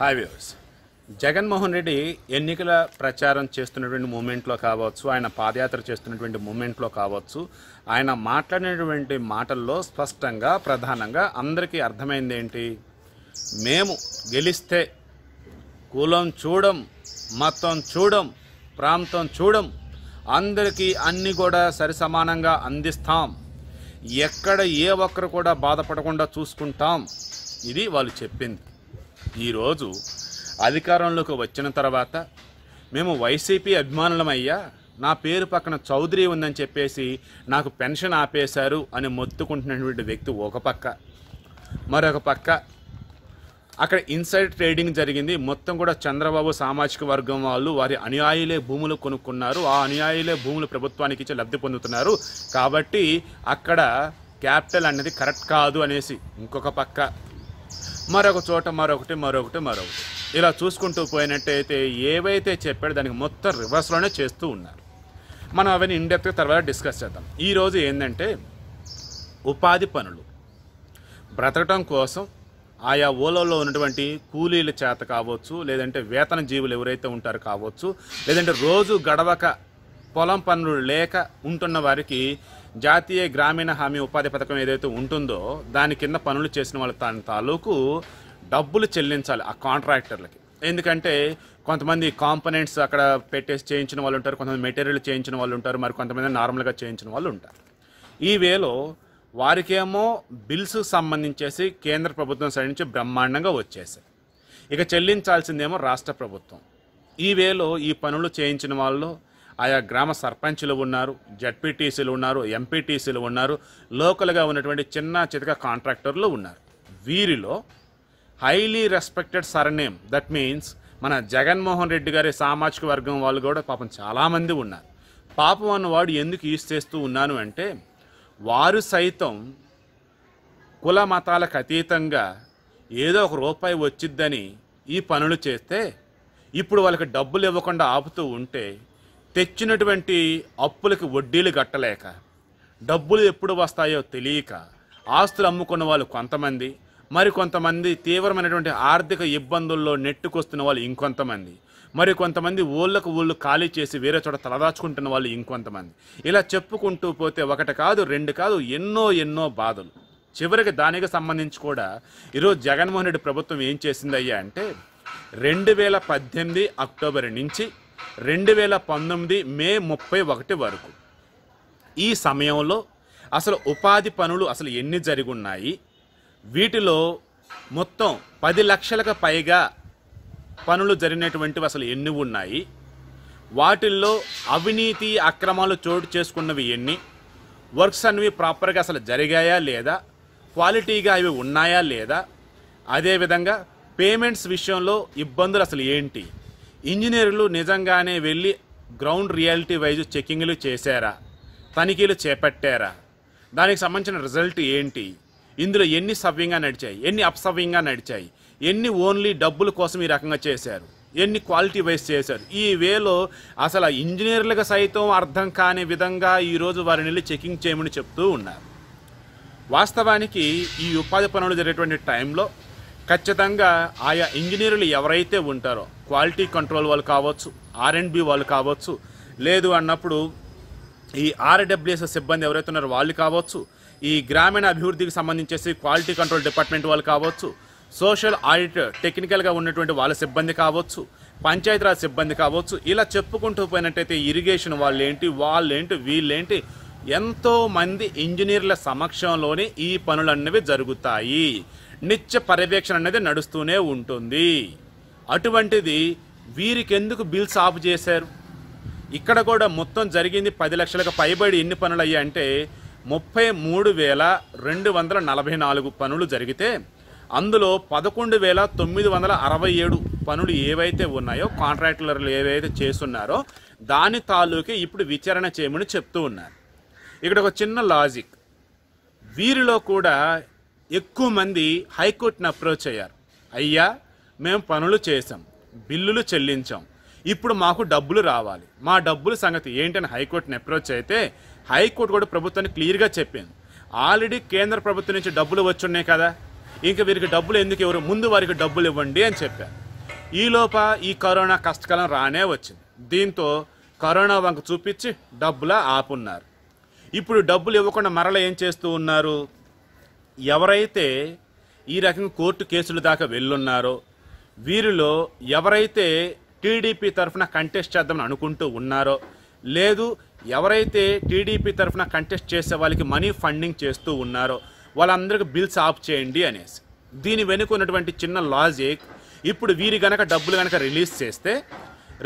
hi views Jaganmohan Reddy ఎన్నికల ప్రచారం చేస్తున్నటువంటి మూమెంట్లో కావచ్చు ఆయన పాదయాత్ర చేస్తున్నటువంటి మూమెంట్లో కావచ్చు ఆయన మాట్లాడినటువంటి మాటల్లో స్పష్టంగా ప్రధానంగా అందరికీ అర్థమైంది ఏంటి మేము గెలిస్తే కులం చూడం మతం చూడం ప్రాంతం చూడం అందరికీ అన్నీ కూడా సరిసమానంగా అందిస్తాం ఎక్కడ ఏ ఒక్కరు కూడా బాధపడకుండా చూసుకుంటాం ఇది వాళ్ళు చెప్పింది ఈరోజు అధికారంలోకి వచ్చిన తర్వాత మేము వైసీపీ అభిమానులమయ్యా నా పేరు పక్కన చౌదరి ఉందని చెప్పేసి నాకు పెన్షన్ ఆపేశారు అని మొత్తుకుంటున్నటువంటి వ్యక్తి ఒక పక్క మరొక పక్క అక్కడ ఇన్సైడ్ ట్రేడింగ్ జరిగింది మొత్తం కూడా చంద్రబాబు సామాజిక వర్గం వాళ్ళు వారి అనుయాయులే భూములు కొనుక్కున్నారు ఆ అనుయాయులే భూములు ప్రభుత్వానికి ఇచ్చి లబ్ధి పొందుతున్నారు కాబట్టి అక్కడ క్యాపిటల్ అనేది కరెక్ట్ కాదు అనేసి ఇంకొక పక్క మరొక చోట మరొకటి మరొకటి మరొకటి ఇలా చూసుకుంటూ పోయినట్టయితే ఏవైతే చెప్పాడో దానికి మొత్తం రివర్స్లోనే చేస్తూ ఉన్నారు మనం అవన్నీ ఇండెప్త్గా తర్వాత డిస్కస్ చేద్దాం ఈరోజు ఏంటంటే ఉపాధి పనులు బ్రతకటం కోసం ఆయా ఓలలో ఉన్నటువంటి కూలీల చేత కావచ్చు లేదంటే వేతన జీవులు ఎవరైతే ఉంటారో కావచ్చు లేదంటే రోజు గడవక పొలం పనులు లేక ఉంటున్న వారికి జాతీయ గ్రామీణ హామీ ఉపాధి పథకం ఏదైతే ఉంటుందో దాని కింద పనులు చేసిన వాళ్ళ తన తాలూకు డబ్బులు చెల్లించాలి ఆ కాంట్రాక్టర్లకి ఎందుకంటే కొంతమంది కాంపనెంట్స్ అక్కడ పెట్టేసి చేయించిన వాళ్ళు ఉంటారు కొంతమంది మెటీరియల్ చేయించిన వాళ్ళు ఉంటారు మరి కొంతమంది నార్మల్గా చేయించిన వాళ్ళు ఉంటారు ఈ వేలో వారికేమో బిల్స్ సంబంధించేసి కేంద్ర ప్రభుత్వం సైడ్ నుంచి బ్రహ్మాండంగా వచ్చేసాయి ఇక చెల్లించాల్సిందేమో రాష్ట్ర ప్రభుత్వం ఈ వేలో ఈ పనులు చేయించిన వాళ్ళు ఆయా గ్రామ సర్పంచులు ఉన్నారు జడ్పీటీసీలు ఉన్నారు ఎంపీటీసీలు ఉన్నారు లోకల్గా ఉన్నటువంటి చిన్న చితక కాంట్రాక్టర్లు ఉన్నారు వీరిలో highly respected surname that means మన జగన్మోహన్ రెడ్డి గారి సామాజిక వర్గం వాళ్ళు కూడా పాపం చాలామంది ఉన్నారు పాపం అన్నవాడు ఎందుకు యూజ్ చేస్తూ ఉన్నాను అంటే వారు సైతం కుల మతాలకు అతీతంగా ఏదో ఒక రూపాయి వచ్చిద్దని ఈ పనులు చేస్తే ఇప్పుడు వాళ్ళకి డబ్బులు ఇవ్వకుండా ఆపుతూ ఉంటే తెచ్చినటువంటి అప్పులకి వడ్డీలు కట్టలేక డబ్బులు ఎప్పుడు వస్తాయో తెలియక ఆస్తులు అమ్ముకున్న వాళ్ళు కొంతమంది మరి కొంతమంది తీవ్రమైనటువంటి ఆర్థిక ఇబ్బందుల్లో నెట్టుకొస్తున్న వాళ్ళు ఇంకొంతమంది మరి కొంతమంది ఊళ్ళకు ఊళ్ళు ఖాళీ చేసి వేరే చోట తలదాచుకుంటున్న వాళ్ళు ఇంకొంతమంది ఇలా చెప్పుకుంటూ పోతే ఒకటి కాదు రెండు కాదు ఎన్నో ఎన్నో బాధలు చివరికి దానికి సంబంధించి కూడా ఈరోజు జగన్మోహన్ రెడ్డి ప్రభుత్వం ఏం చేసిందయ్యా అంటే రెండు వేల పద్దెనిమిది అక్టోబర్ నుంచి రెండు వేల పంతొమ్మిది మే ముప్పై ఒకటి వరకు ఈ సమయంలో అసలు ఉపాధి పనులు అసలు ఎన్ని జరిగి ఉన్నాయి వీటిలో మొత్తం పది లక్షలకు పైగా పనులు జరిగినటువంటివి అసలు ఎన్ని ఉన్నాయి వాటిల్లో అవినీతి అక్రమాలు చోటు చేసుకున్నవి ఎన్ని వర్క్స్ అనేవి ప్రాపర్గా అసలు జరిగాయా లేదా క్వాలిటీగా అవి ఉన్నాయా లేదా అదేవిధంగా పేమెంట్స్ విషయంలో ఇబ్బందులు అసలు ఏంటి ఇంజనీర్లు నిజంగానే వెళ్ళి గ్రౌండ్ రియాలిటీ వైజ్ చెకింగ్లు చేశారా తనిఖీలు చేపట్టారా దానికి సంబంధించిన రిజల్ట్ ఏంటి ఇందులో ఎన్ని సవ్యంగా నడిచాయి ఎన్ని అప్సవ్యంగా నడిచాయి ఎన్ని ఓన్లీ డబ్బుల కోసం ఈ రకంగా చేశారు ఎన్ని క్వాలిటీ వైజ్ చేశారు ఈ వేలో అసలు ఇంజనీర్లకు సైతం అర్థం కాని విధంగా ఈరోజు వారిని వెళ్ళి చెకింగ్ చేయమని చెప్తూ ఉన్నారు వాస్తవానికి ఈ ఉపాధి పనులు జరిగేటువంటి టైంలో ఖచ్చితంగా ఆయా ఇంజనీర్లు ఎవరైతే ఉంటారో క్వాలిటీ కంట్రోల్ వాళ్ళు కావచ్చు ఆర్ఎండ్బి వాళ్ళు కావచ్చు లేదు అన్నప్పుడు ఈ ఆర్డబ్ల్యూఎస్ సిబ్బంది ఎవరైతే ఉన్నారో వాళ్ళు కావచ్చు ఈ గ్రామీణ అభివృద్ధికి సంబంధించేసి క్వాలిటీ కంట్రోల్ డిపార్ట్మెంట్ వాళ్ళు కావచ్చు సోషల్ ఆడిట్ టెక్నికల్గా ఉన్నటువంటి వాళ్ళ సిబ్బంది కావచ్చు పంచాయతీరాజ్ సిబ్బంది కావచ్చు ఇలా చెప్పుకుంటూ పోయినట్టయితే ఇరిగేషన్ వాళ్ళేంటి వాళ్ళేంటి వీళ్ళేంటి ఎంతోమంది ఇంజనీర్ల సమక్షంలోనే ఈ పనులన్నవి జరుగుతాయి నిత్య పర్యవేక్షణ అనేది నడుస్తూనే ఉంటుంది అటువంటిది వీరికెందుకు బిల్స్ ఆఫ్ చేశారు ఇక్కడ కూడా మొత్తం జరిగింది పది లక్షలకు పైబడి ఎన్ని పనులు అయ్యాయంటే అంటే ముప్పై మూడు వేల రెండు వందల నలభై నాలుగు పనులు జరిగితే అందులో పదకొండు వేల తొమ్మిది వందల అరవై ఏడు పనులు ఏవైతే ఉన్నాయో కాంట్రాక్టులర్లు ఏవైతే చేస్తున్నారో దాని తాలూకే ఇప్పుడు విచారణ చేయమని చెప్తూ ఉన్నారు ఇక్కడ ఒక చిన్న లాజిక్ వీరిలో కూడా ఎక్కువ మంది హైకోర్టును అప్రోచ్ అయ్యారు అయ్యా మేము పనులు చేసాం బిల్లులు చెల్లించాం ఇప్పుడు మాకు డబ్బులు రావాలి మా డబ్బుల సంగతి ఏంటని హైకోర్టుని అప్రోచ్ అయితే హైకోర్టు కూడా ప్రభుత్వాన్ని క్లియర్గా చెప్పింది ఆల్రెడీ కేంద్ర ప్రభుత్వం నుంచి డబ్బులు వచ్చున్నాయి కదా ఇంకా వీరికి డబ్బులు ఎందుకు ఎవరు ముందు వారికి డబ్బులు ఇవ్వండి అని చెప్పారు ఈలోప ఈ కరోనా కష్టకాలం రానే వచ్చింది దీంతో కరోనా వంక చూపించి డబ్బులా ఆపున్నారు ఇప్పుడు డబ్బులు ఇవ్వకుండా మరల ఏం చేస్తూ ఉన్నారు ఎవరైతే ఈ రకంగా కోర్టు కేసులు దాకా వెళ్ళున్నారో వీరిలో ఎవరైతే టీడీపీ తరఫున కంటెస్ట్ చేద్దామని అనుకుంటూ ఉన్నారో లేదు ఎవరైతే టీడీపీ తరఫున కంటెస్ట్ చేసే వాళ్ళకి మనీ ఫండింగ్ చేస్తూ ఉన్నారో వాళ్ళందరికీ బిల్స్ ఆఫ్ చేయండి అనేసి దీని వెనుక ఉన్నటువంటి చిన్న లాజిక్ ఇప్పుడు వీరి గనక డబ్బులు గనక రిలీజ్ చేస్తే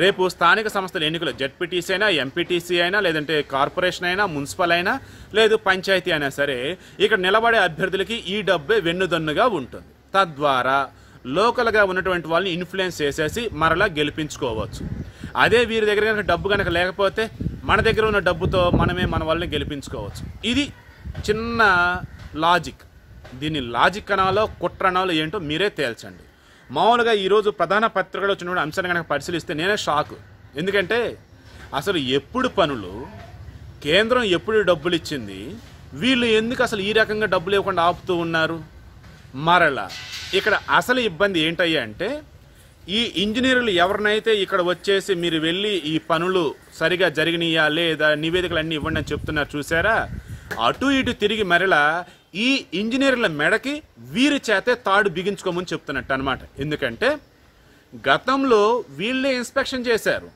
రేపు స్థానిక సంస్థల ఎన్నికలు జడ్పీటీసీ అయినా ఎంపీటీసీ అయినా లేదంటే కార్పొరేషన్ అయినా మున్సిపల్ అయినా లేదు పంచాయతీ అయినా సరే ఇక్కడ నిలబడే అభ్యర్థులకి ఈ డబ్బే వెన్నుదన్నుగా ఉంటుంది తద్వారా లోకల్గా ఉన్నటువంటి వాళ్ళని ఇన్ఫ్లుయెన్స్ చేసేసి మరలా గెలిపించుకోవచ్చు అదే వీరి దగ్గర కనుక డబ్బు కనుక లేకపోతే మన దగ్గర ఉన్న డబ్బుతో మనమే మన వాళ్ళని గెలిపించుకోవచ్చు ఇది చిన్న లాజిక్ దీన్ని లాజిక్ అనాలో కుట్ర అనాలో ఏంటో మీరే తేల్చండి మామూలుగా ఈరోజు ప్రధాన పత్రికలో వచ్చినటువంటి అంశాన్ని కనుక పరిశీలిస్తే నేనే షాక్ ఎందుకంటే అసలు ఎప్పుడు పనులు కేంద్రం ఎప్పుడు డబ్బులు ఇచ్చింది వీళ్ళు ఎందుకు అసలు ఈ రకంగా డబ్బులు ఇవ్వకుండా ఆపుతూ ఉన్నారు మరలా ఇక్కడ అసలు ఇబ్బంది ఏంటయ్యా అంటే ఈ ఇంజనీర్లు ఎవరినైతే ఇక్కడ వచ్చేసి మీరు వెళ్ళి ఈ పనులు సరిగా జరిగినాయా లేదా నివేదికలు అన్నీ ఇవ్వండి అని చెప్తున్నారు చూసారా అటు ఇటు తిరిగి మరలా ఈ ఇంజనీర్ల మెడకి వీరి చేతే తాడు బిగించుకోమని చెప్తున్నట్టు అనమాట ఎందుకంటే గతంలో వీళ్ళే ఇన్స్పెక్షన్ చేశారు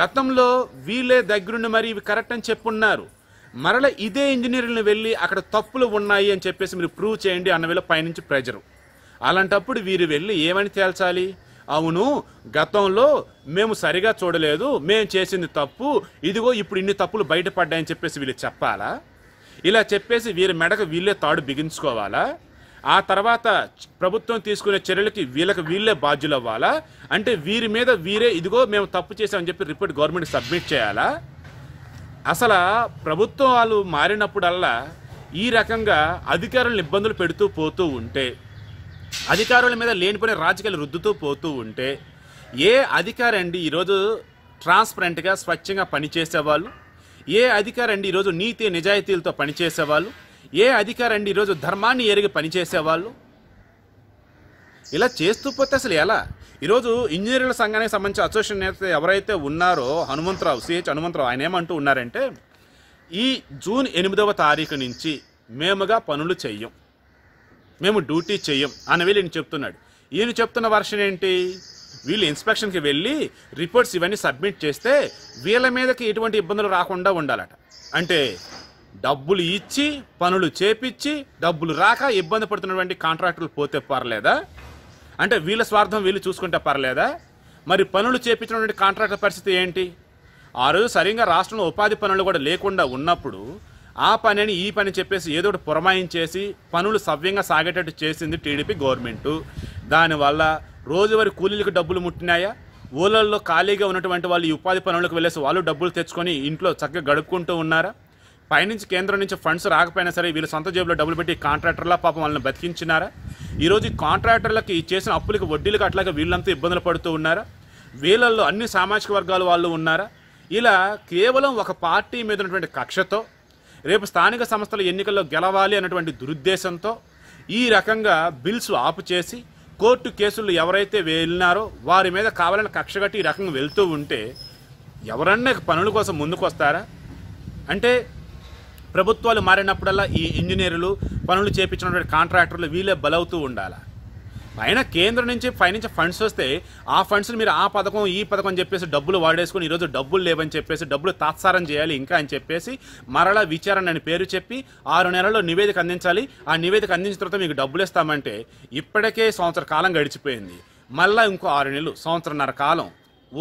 గతంలో వీళ్ళే దగ్గరుండి మరి ఇవి కరెక్ట్ అని చెప్పున్నారు మరల ఇదే ఇంజనీర్లను వెళ్ళి అక్కడ తప్పులు ఉన్నాయి అని చెప్పేసి మీరు ప్రూవ్ చేయండి అన్న వేళ పైనుంచి ప్రెజరు అలాంటప్పుడు వీరు వెళ్ళి ఏమని తేల్చాలి అవును గతంలో మేము సరిగా చూడలేదు మేము చేసింది తప్పు ఇదిగో ఇప్పుడు ఇన్ని తప్పులు బయటపడ్డాయని చెప్పేసి వీళ్ళు చెప్పాలా ఇలా చెప్పేసి వీరి మెడకు వీళ్ళే తాడు బిగించుకోవాలా ఆ తర్వాత ప్రభుత్వం తీసుకునే చర్యలకి వీళ్ళకి వీళ్ళే బాధ్యులు అవ్వాలా అంటే వీరి మీద వీరే ఇదిగో మేము తప్పు చేసామని చెప్పి రిపోర్ట్ గవర్నమెంట్ సబ్మిట్ చేయాలా అసలు ప్రభుత్వం వాళ్ళు మారినప్పుడల్లా ఈ రకంగా అధికారులను ఇబ్బందులు పెడుతూ పోతూ ఉంటే అధికారుల మీద లేనిపోయిన రాజకీయాలు రుద్దుతూ పోతూ ఉంటే ఏ అధికారి అండి ఈరోజు ట్రాన్స్పరెంట్గా స్వచ్ఛంగా పనిచేసేవాళ్ళు ఏ అధికారి అండి ఈరోజు నీతి నిజాయితీలతో పనిచేసేవాళ్ళు ఏ అధికారి అండి ఈరోజు ధర్మాన్ని ఎరిగి పనిచేసేవాళ్ళు ఇలా చేస్తూ పోతే అసలు ఎలా ఈరోజు ఇంజనీర్ల సంఘానికి సంబంధించి అసోసియేషన్ నేత ఎవరైతే ఉన్నారో హనుమంతరావు సిహెచ్ హనుమంతరావు ఆయన ఏమంటూ ఉన్నారంటే ఈ జూన్ ఎనిమిదవ తారీఖు నుంచి మేముగా పనులు చెయ్యం మేము డ్యూటీ చెయ్యం అని వీళ్ళని చెప్తున్నాడు ఈయన చెప్తున్న వర్షన్ ఏంటి వీళ్ళు ఇన్స్పెక్షన్కి వెళ్ళి రిపోర్ట్స్ ఇవన్నీ సబ్మిట్ చేస్తే వీళ్ళ మీదకి ఎటువంటి ఇబ్బందులు రాకుండా ఉండాలట అంటే డబ్బులు ఇచ్చి పనులు చేపిచ్చి డబ్బులు రాక ఇబ్బంది పడుతున్నటువంటి కాంట్రాక్టులు పోతే పర్లేదా అంటే వీళ్ళ స్వార్థం వీళ్ళు చూసుకుంటే పర్లేదా మరి పనులు చేపించినటువంటి కాంట్రాక్టర్ పరిస్థితి ఏంటి ఆ రోజు సరిగా రాష్ట్రంలో ఉపాధి పనులు కూడా లేకుండా ఉన్నప్పుడు ఆ పనిని ఈ పని చెప్పేసి ఏదో ఒకటి పురమాయించేసి పనులు సవ్యంగా సాగేటట్టు చేసింది టీడీపీ గవర్నమెంటు దానివల్ల రోజువారి కూలీలకు డబ్బులు ముట్టినాయా ఊళ్ళల్లో ఖాళీగా ఉన్నటువంటి వాళ్ళు ఈ ఉపాధి పనులకు వెళ్ళేసి వాళ్ళు డబ్బులు తెచ్చుకొని ఇంట్లో చక్కగా గడుపుకుంటూ ఉన్నారా పైనుంచి కేంద్రం నుంచి ఫండ్స్ రాకపోయినా సరే వీళ్ళు సొంత జేబులో డబ్బులు పెట్టి కాంట్రాక్టర్లా పాపం వాళ్ళని బతికించినారా ఈరోజు కాంట్రాక్టర్లకి చేసిన అప్పులకి వడ్డీలకు అట్లాగే వీళ్ళంతా ఇబ్బందులు పడుతూ ఉన్నారా వీళ్ళల్లో అన్ని సామాజిక వర్గాల వాళ్ళు ఉన్నారా ఇలా కేవలం ఒక పార్టీ మీద ఉన్నటువంటి కక్షతో రేపు స్థానిక సంస్థల ఎన్నికల్లో గెలవాలి అన్నటువంటి దురుద్దేశంతో ఈ రకంగా బిల్స్ ఆపు చేసి కోర్టు కేసులు ఎవరైతే వెళ్ళినారో వారి మీద కావాలని కక్షగట్టి ఈ రకంగా వెళ్తూ ఉంటే ఎవరన్నా పనుల కోసం ముందుకొస్తారా అంటే ప్రభుత్వాలు మారినప్పుడల్లా ఈ ఇంజనీర్లు పనులు చేపించినటువంటి కాంట్రాక్టర్లు వీళ్ళే బలవుతూ ఉండాలా పైన కేంద్రం నుంచి నుంచి ఫండ్స్ వస్తే ఆ ఫండ్స్ మీరు ఆ పథకం ఈ పథకం అని చెప్పేసి డబ్బులు వాడేసుకుని ఈరోజు డబ్బులు లేవని చెప్పేసి డబ్బులు తాత్సారం చేయాలి ఇంకా అని చెప్పేసి మరలా విచారణ అని పేరు చెప్పి ఆరు నెలల్లో నివేదిక అందించాలి ఆ నివేదిక అందించిన తర్వాత మీకు డబ్బులు ఇస్తామంటే ఇప్పటికే సంవత్సర కాలం గడిచిపోయింది మళ్ళీ ఇంకో ఆరు నెలలు సంవత్సరంన్నర కాలం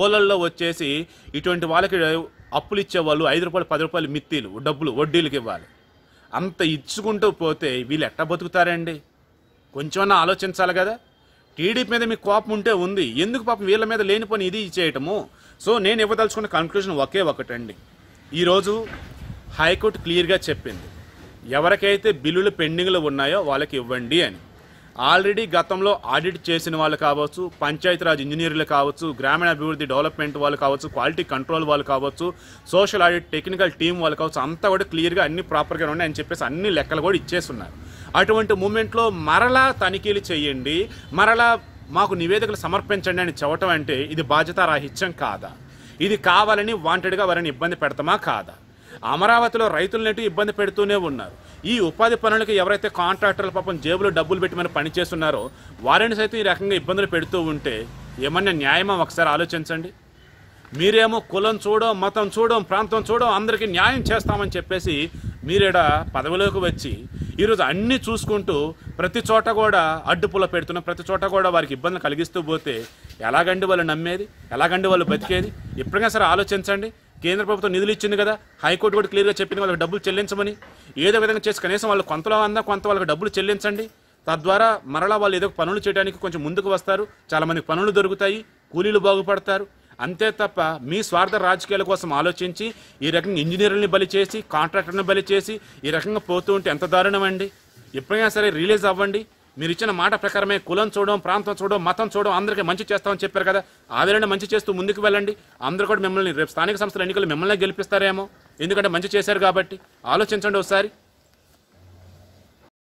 ఓలల్లో వచ్చేసి ఇటువంటి వాళ్ళకి అప్పులు ఇచ్చేవాళ్ళు ఐదు రూపాయలు పది రూపాయలు మిత్తీలు డబ్బులు వడ్డీలకు ఇవ్వాలి అంత ఇచ్చుకుంటూ పోతే వీళ్ళు ఎట్టా బతుకుతారండి కొంచెమన్నా ఆలోచించాలి కదా టీడీపీ మీద మీకు కోపం ఉంటే ఉంది ఎందుకు పాపం వీళ్ళ మీద లేనిపోని ఇది చేయటము సో నేను ఇవ్వదలుచుకున్న కన్క్లూజన్ ఒకే ఒకటండి ఈరోజు హైకోర్టు క్లియర్గా చెప్పింది ఎవరికైతే బిల్లులు పెండింగ్లు ఉన్నాయో వాళ్ళకి ఇవ్వండి అని ఆల్రెడీ గతంలో ఆడిట్ చేసిన వాళ్ళు కావచ్చు పంచాయతీరాజ్ ఇంజనీర్లు కావచ్చు గ్రామీణాభివృద్ధి డెవలప్మెంట్ వాళ్ళు కావచ్చు క్వాలిటీ కంట్రోల్ వాళ్ళు కావచ్చు సోషల్ ఆడిట్ టెక్నికల్ టీం వాళ్ళు కావచ్చు అంతా కూడా క్లియర్గా అన్ని ప్రాపర్గా ఉన్నాయి అని చెప్పేసి అన్ని లెక్కలు కూడా ఇచ్చేస్తున్నారు అటువంటి మూమెంట్లో మరలా తనిఖీలు చేయండి మరలా మాకు నివేదికలు సమర్పించండి అని చెప్పటం అంటే ఇది బాధ్యతారాహిత్యం కాదా ఇది కావాలని వాంటెడ్గా వారిని ఇబ్బంది పెడతామా కాదా అమరావతిలో రైతులనేటి ఇబ్బంది పెడుతూనే ఉన్నారు ఈ ఉపాధి పనులకు ఎవరైతే కాంట్రాక్టర్ల పాపం జేబులో డబ్బులు పెట్టి మనం పనిచేస్తున్నారో వారిని సైతం ఈ రకంగా ఇబ్బందులు పెడుతూ ఉంటే ఏమన్నా న్యాయమా ఒకసారి ఆలోచించండి మీరేమో కులం చూడం మతం చూడం ప్రాంతం చూడం అందరికీ న్యాయం చేస్తామని చెప్పేసి మీరేడ పదవిలోకి వచ్చి ఈరోజు అన్నీ చూసుకుంటూ ప్రతి చోట కూడా అడ్డుపుల పెడుతున్న ప్రతి చోట కూడా వారికి ఇబ్బందులు కలిగిస్తూ పోతే ఎలాగండి వాళ్ళు నమ్మేది ఎలాగండి వాళ్ళు బతికేది ఎప్పుడైనా సరే ఆలోచించండి కేంద్ర ప్రభుత్వం నిధులు ఇచ్చింది కదా హైకోర్టు కూడా క్లియర్గా చెప్పింది వాళ్ళకి డబ్బులు చెల్లించమని ఏదో విధంగా చేసి కనీసం వాళ్ళు కొంతలో అందా కొంత వాళ్ళకి డబ్బులు చెల్లించండి తద్వారా మరలా వాళ్ళు ఏదో పనులు చేయడానికి కొంచెం ముందుకు వస్తారు చాలామందికి పనులు దొరుకుతాయి కూలీలు బాగుపడతారు అంతే తప్ప మీ స్వార్థ రాజకీయాల కోసం ఆలోచించి ఈ రకంగా ఇంజనీర్లని బలి చేసి కాంట్రాక్టర్ని బలి చేసి ఈ రకంగా పోతూ ఉంటే ఎంత దారుణం అండి ఎప్పుడైనా సరే రిలీజ్ అవ్వండి మీరు ఇచ్చిన మాట ప్రకారమే కులం చూడడం ప్రాంతం చూడడం మతం చూడడం అందరికీ మంచి చేస్తామని చెప్పారు కదా ఆదరణ మంచి చేస్తూ ముందుకు వెళ్ళండి అందరూ కూడా మిమ్మల్ని రేపు స్థానిక సంస్థల ఎన్నికలు మిమ్మల్ని గెలిపిస్తారేమో ఎందుకంటే మంచి చేశారు కాబట్టి ఆలోచించండి ఒకసారి